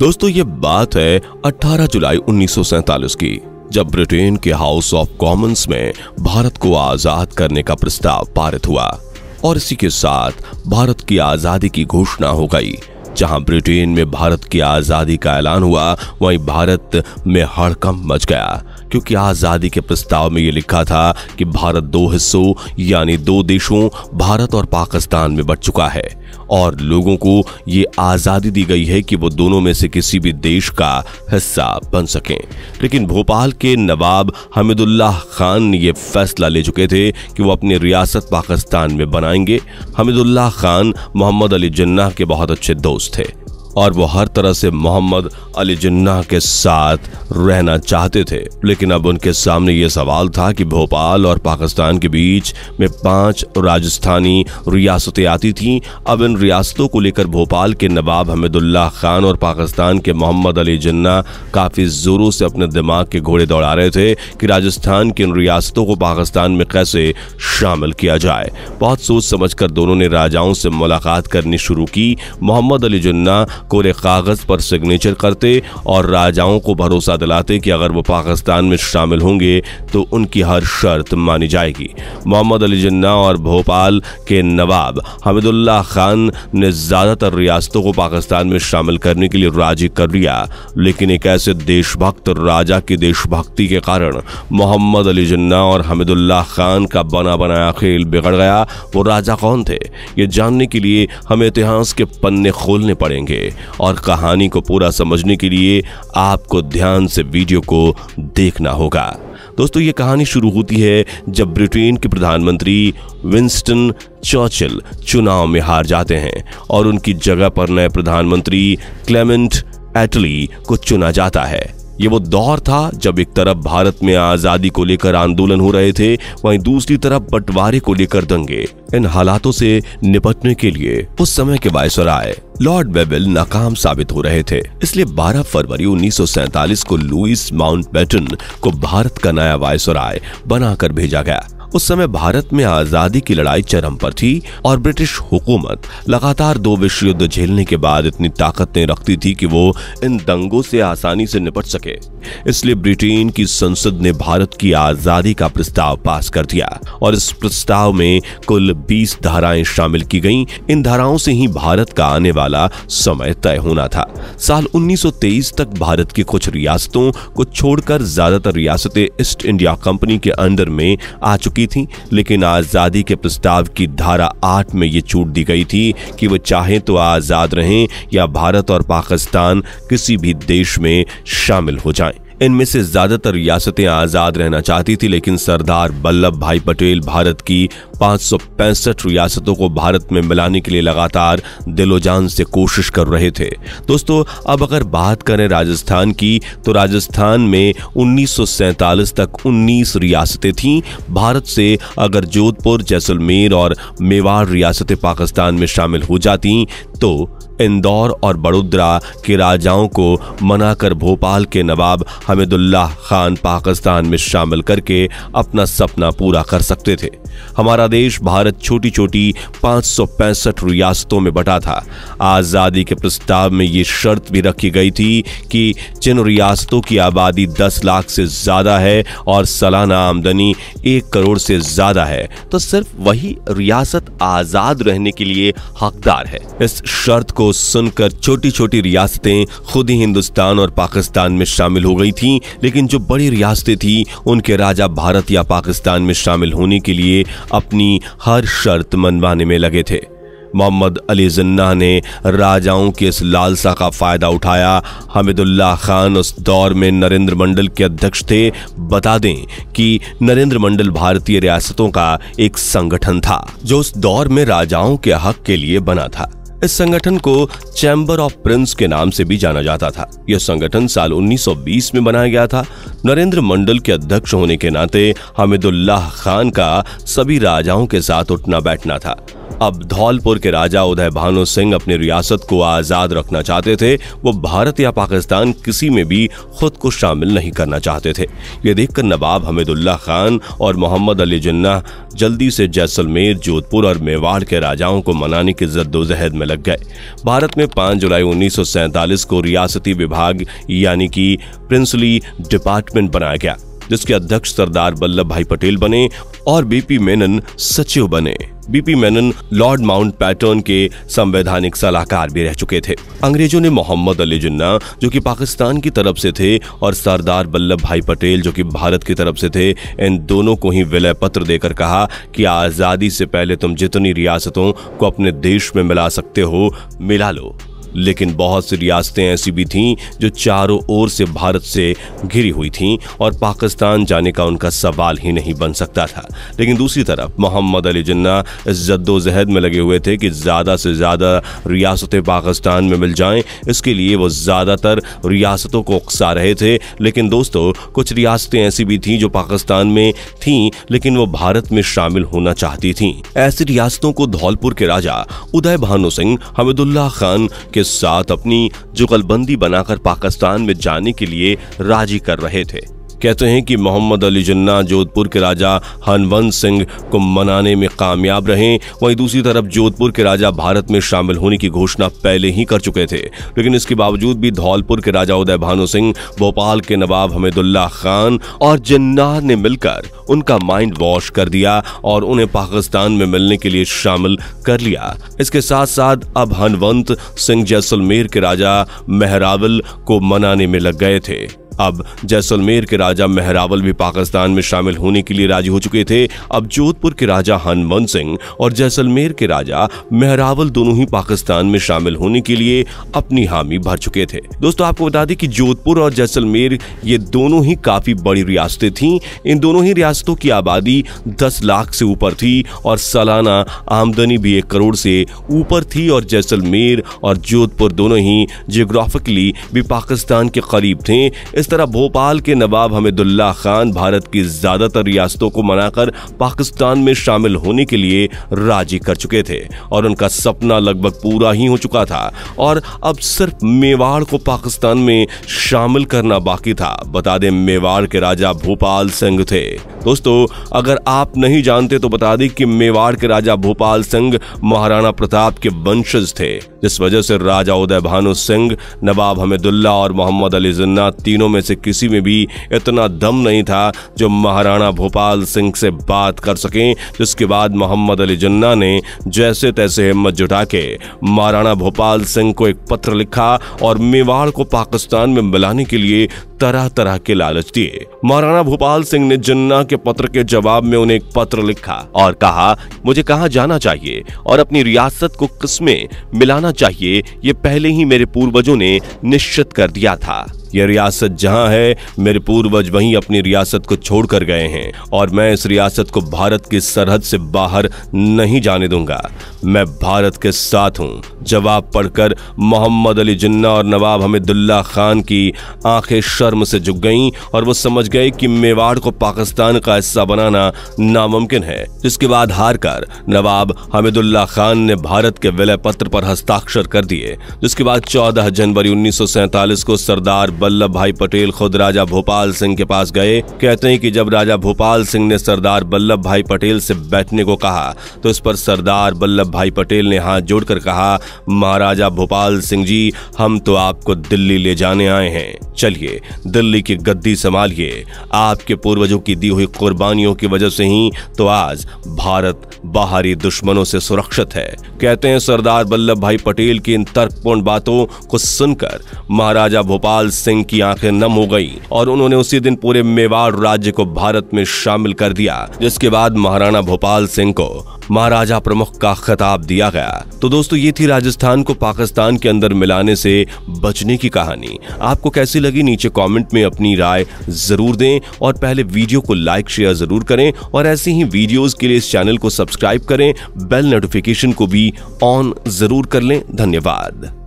दोस्तों ये बात है 18 जुलाई उन्नीस की जब ब्रिटेन के हाउस ऑफ कॉमन्स में भारत को आजाद करने का प्रस्ताव पारित हुआ और इसी के साथ भारत की आजादी की घोषणा हो गई जहां ब्रिटेन में भारत की आजादी का ऐलान हुआ वहीं भारत में हड़कंप मच गया क्योंकि आज़ादी के प्रस्ताव में ये लिखा था कि भारत दो हिस्सों यानी दो देशों भारत और पाकिस्तान में बट चुका है और लोगों को ये आज़ादी दी गई है कि वो दोनों में से किसी भी देश का हिस्सा बन सकें लेकिन भोपाल के नवाब हमिदुल्ला खान ये फैसला ले चुके थे कि वो अपनी रियासत पाकिस्तान में बनाएंगे हमिदुल्लाह खान मोहम्मद अली जन्ना के बहुत अच्छे दोस्त थे और वो हर तरह से मोहम्मद अली जिन्ना के साथ रहना चाहते थे लेकिन अब उनके सामने ये सवाल था कि भोपाल और पाकिस्तान के बीच में पांच राजस्थानी रियासतें आती थीं अब इन रियासतों को लेकर भोपाल के नवाब हमिदुल्ला खान और पाकिस्तान के मोहम्मद अली जिन्ना काफ़ी ज़ोरों से अपने दिमाग के घोड़े दौड़ा रहे थे कि राजस्थान की इन रियासतों को पाकिस्तान में कैसे शामिल किया जाए बहुत सोच समझ दोनों ने राजाओं से मुलाकात करनी शुरू की मोहम्मद अली जिन्ना कोरे कागज पर सिग्नेचर करते और राजाओं को भरोसा दिलाते कि अगर वो पाकिस्तान में शामिल होंगे तो उनकी हर शर्त मानी जाएगी मोहम्मद अली जिन्ना और भोपाल के नवाब हमिदुल्ला खान ने ज़्यादातर रियासतों को पाकिस्तान में शामिल करने के लिए राजी कर लिया लेकिन एक ऐसे देशभक्त राजा की देशभक्ति के कारण मोहम्मद अली जिन्ना और हमिदुल्ला खान का बना बनाया खेल बिगड़ गया वो राजा कौन थे ये जानने के लिए हमें इतिहास के पन्ने खोलने पड़ेंगे और कहानी को पूरा समझने के लिए आपको ध्यान से वीडियो को देखना होगा दोस्तों ये कहानी शुरू होती है जब ब्रिटेन के प्रधानमंत्री विंस्टन चर्चिल चुनाव में हार जाते हैं और उनकी जगह पर नए प्रधानमंत्री क्लेमेंट एटली को चुना जाता है ये वो दौर था जब एक तरफ भारत में आजादी को लेकर आंदोलन हो रहे थे वहीं दूसरी तरफ बंटवारे को लेकर दंगे इन हालातों से निपटने के लिए उस समय के वायसराय लॉर्ड बेबिल नाकाम साबित हो रहे थे इसलिए 12 फरवरी उन्नीस को लुइस माउंटबेटन को भारत का नया वायसराय बनाकर भेजा गया उस समय भारत में आजादी की लड़ाई चरम पर थी और ब्रिटिश हुकूमत लगातार दो विश्व युद्ध झेलने के बाद इतनी ताकतें रखती थी कि वो इन दंगों से आसानी से निपट सके इसलिए ब्रिटेन की संसद ने भारत की आजादी का प्रस्ताव पास कर दिया और इस प्रस्ताव में कुल बीस धाराएं शामिल की गईं। इन धाराओं से ही भारत का आने वाला समय तय होना था साल 1923 तक भारत की कुछ रियासतों को छोड़कर ज्यादातर रियासतें ईस्ट इंडिया कंपनी के अंडर में आ चुकी चुकी थी लेकिन आज़ादी के प्रस्ताव की धारा आठ में ये छूट दी गई थी कि वह चाहे तो आज़ाद रहें या भारत और पाकिस्तान किसी भी देश में शामिल हो जाएं। इनमें से ज्यादातर रियासतें आजाद रहना चाहती थी लेकिन सरदार वल्लभ भाई पटेल भारत की पाँच रियासतों को भारत में मिलाने के लिए लगातार दिलोजान से कोशिश कर रहे थे दोस्तों अब अगर बात करें राजस्थान की तो राजस्थान में उन्नीस तक 19 रियासतें थीं भारत से अगर जोधपुर जैसलमेर और मेवाड़ रियासतें पाकिस्तान में शामिल हो जाती तो इंदौर और बड़ोदरा के राजाओं को मनाकर भोपाल के नवाब हमिदुल्लाह खान पाकिस्तान में शामिल करके अपना सपना पूरा कर सकते थे हमारा देश भारत छोटी छोटी पाँच रियासतों में बटा था आज़ादी के प्रस्ताव में ये शर्त भी रखी गई थी कि जिन रियासतों की आबादी 10 लाख से ज़्यादा है और सालाना आमदनी एक करोड़ से ज़्यादा है तो सिर्फ वही रियासत आज़ाद रहने के लिए हकदार है इस शर्त को को सुनकर छोटी छोटी रियासतें खुद ही हिंदुस्तान और पाकिस्तान में शामिल हो गई थीं लेकिन जो बड़ी रियासतें थीं उनके राजा भारत या पाकिस्तान में शामिल होने के लिए अपनी हर शर्त मनवाने में लगे थे मोहम्मद अली जिन्ना ने राजाओं के इस लालसा का फ़ायदा उठाया हमिदुल्ला खान उस दौर में नरेंद्र मंडल के अध्यक्ष थे बता दें कि नरेंद्र मंडल भारतीय रियासतों का एक संगठन था जो उस दौर में राजाओं के हक के लिए बना था इस संगठन को चैम्बर ऑफ प्रिंस के नाम से भी जाना जाता था यह संगठन साल 1920 में बनाया गया था नरेंद्र मंडल के अध्यक्ष होने के नाते हमिदुल्लाह खान का सभी राजाओं के साथ उठना बैठना था अब धौलपुर के राजा उदय भानु सिंह अपनी रियासत को आजाद रखना चाहते थे वो भारत या पाकिस्तान किसी में भी खुद को शामिल नहीं करना चाहते थे ये देखकर नवाब हमीदुल्ला खान और मोहम्मद अली जिन्ना जल्दी से जैसलमेर जोधपुर और मेवाड़ के राजाओं को मनाने की जद्दोजहद में लग गए भारत में 5 जुलाई उन्नीस को रियासती विभाग यानी कि प्रिंसली डिपार्टमेंट बनाया गया जिसके अध्यक्ष सरदार वल्लभ भाई पटेल बने और बीपी मेनन सचिव बने BP Menon Lord Mountbatten के संवैधानिक सलाहकार भी रह चुके थे अंग्रेजों ने मोहम्मद अली जिन्ना जो कि पाकिस्तान की तरफ से थे और सरदार वल्लभ भाई पटेल जो कि भारत की तरफ से थे इन दोनों को ही विलय पत्र देकर कहा कि आज़ादी से पहले तुम जितनी रियासतों को अपने देश में मिला सकते हो मिला लो लेकिन बहुत सी रियासतें ऐसी भी थीं जो चारों ओर से भारत से घिरी हुई थीं और पाकिस्तान जाने का उनका सवाल ही नहीं बन सकता था लेकिन दूसरी तरफ मोहम्मद अली जिन्ना इस जद्दोजहद में लगे हुए थे कि ज़्यादा से ज़्यादा रियासतें पाकिस्तान में मिल जाएं इसके लिए वो ज़्यादातर रियासतों को उकसा रहे थे लेकिन दोस्तों कुछ रियासतें ऐसी भी थीं जो पाकिस्तान में थीं लेकिन वो भारत में शामिल होना चाहती थीं ऐसी रियासतों को धौलपुर के राजा उदय भानु सिंह हमिदुल्ला खान के साथ अपनी जुगलबंदी बनाकर पाकिस्तान में जाने के लिए राजी कर रहे थे कहते हैं कि मोहम्मद अली जिन्ना जोधपुर के राजा हनवंत सिंह को मनाने में कामयाब रहे वहीं दूसरी तरफ जोधपुर के राजा भारत में शामिल होने की घोषणा पहले ही कर चुके थे लेकिन इसके बावजूद भी धौलपुर के राजा उदय भानु सिंह भोपाल के नवाब हमीदुल्ला खान और जन्नाह ने मिलकर उनका माइंड वॉश कर दिया और उन्हें पाकिस्तान में मिलने के लिए शामिल कर लिया इसके साथ साथ अब हनवंत सिंह जैसलमेर के राजा मेहरावल को मनाने में लग गए थे अब जैसलमेर के राजा मेहरावल भी पाकिस्तान में शामिल होने के लिए राजी हो चुके थे अब जोधपुर के राजा हनुमंत सिंह और जैसलमेर के राजा मेहरावल दोनों ही पाकिस्तान में शामिल होने के लिए अपनी हामी भर चुके थे दोस्तों आपको बता दें कि जोधपुर और जैसलमेर ये दोनों ही काफी बड़ी रियासतें थीं इन दोनों ही रियासतों की आबादी दस लाख से ऊपर थी और सालाना आमदनी भी एक करोड़ से ऊपर थी और जैसलमेर और जोधपुर दोनों ही जियोग्राफिकली भी पाकिस्तान के करीब थे इस तरह भोपाल के नवाब हमिदुल्ला खान भारत की ज्यादातर रियासतों को मनाकर पाकिस्तान में शामिल होने के लिए राजी कर चुके थे और उनका सपना लगभग पूरा ही हो चुका था और अब सिर्फ मेवाड़ को पाकिस्तान में शामिल करना बाकी था बता दें मेवाड़ के राजा भोपाल सिंह थे दोस्तों अगर आप नहीं जानते तो बता दें कि मेवाड़ के राजा भोपाल सिंह महाराणा प्रताप के वंशज थे जिस वजह से राजा उदय भानु सिंह नवाब हमिदुल्ला और मोहम्मद अली जिन्ना तीनों में से किसी में भी इतना दम नहीं था जो महाराणा भोपाल सिंह से बात कर सकें जिसके बाद मोहम्मद अली जिन्ना ने जैसे तैसे हिम्मत जुटा के महाराणा भोपाल सिंह को एक पत्र लिखा और मेवाड़ को पाकिस्तान में मिलाने के लिए तरह तरह के लालच दिए महाराणा भोपाल सिंह ने जिन्ना के पत्र के जवाब में उन्हें एक पत्र लिखा और कहा मुझे कहा जाना चाहिए और अपनी रियासत को किसमें मिलाना चाहिए ये पहले ही मेरे पूर्वजों ने निश्चित कर दिया था यह रियासत जहाँ है मेरे पूर्वज वहीं अपनी रियासत को छोड़ कर गए हैं और मैं इस रियासत को भारत की सरहद से बाहर नहीं जाने दूंगा मैं भारत के साथ हूँ जवाब पढ़कर मोहम्मद अली जिन्ना और नवाब हमिदुल्ला खान की आंखें शर्म से झुक गईं और वो समझ गए कि मेवाड़ को पाकिस्तान का हिस्सा बनाना नामुमकिन है जिसके बाद हार कर नवाब हमिदुल्ला खान ने भारत के विलय पत्र पर हस्ताक्षर कर दिए जिसके बाद 14 जनवरी 1947 को सरदार वल्लभ भाई पटेल खुद राजा भोपाल सिंह के पास गए कहते हैं कि जब राजा भोपाल सिंह ने सरदार वल्लभ भाई पटेल से बैठने को कहा तो इस पर सरदार वल्लभ भाई पटेल ने हाथ जोड़कर कहा महाराजा भोपाल सिंह जी हम तो आपको दिल्ली ले जाने आए हैं चलिए दिल्ली की गद्दी संभालिए आपके पूर्वजों की दी हुई कुर्बानियों की वजह से ही तो आज भारत बाहरी दुश्मनों से सुरक्षित है कहते हैं सरदार वल्लभ भाई पटेल की इन तर्कपूर्ण बातों को सुनकर महाराजा भोपाल सिंह सिंह की आंखें नम हो गई और उन्होंने उसी दिन पूरे मेवाड़ राज्य को भारत में शामिल कर दिया जिसके बाद महाराणा भोपाल सिंह को महाराजा प्रमुख का खिताब दिया गया तो दोस्तों ये थी राजस्थान को पाकिस्तान के अंदर मिलाने से बचने की कहानी आपको कैसी लगी नीचे कमेंट में अपनी राय जरूर दें और पहले वीडियो को लाइक शेयर जरूर करें और ऐसी ही वीडियोस के लिए इस चैनल को सब्सक्राइब करें बेल नोटिफिकेशन को भी ऑन जरूर कर लें धन्यवाद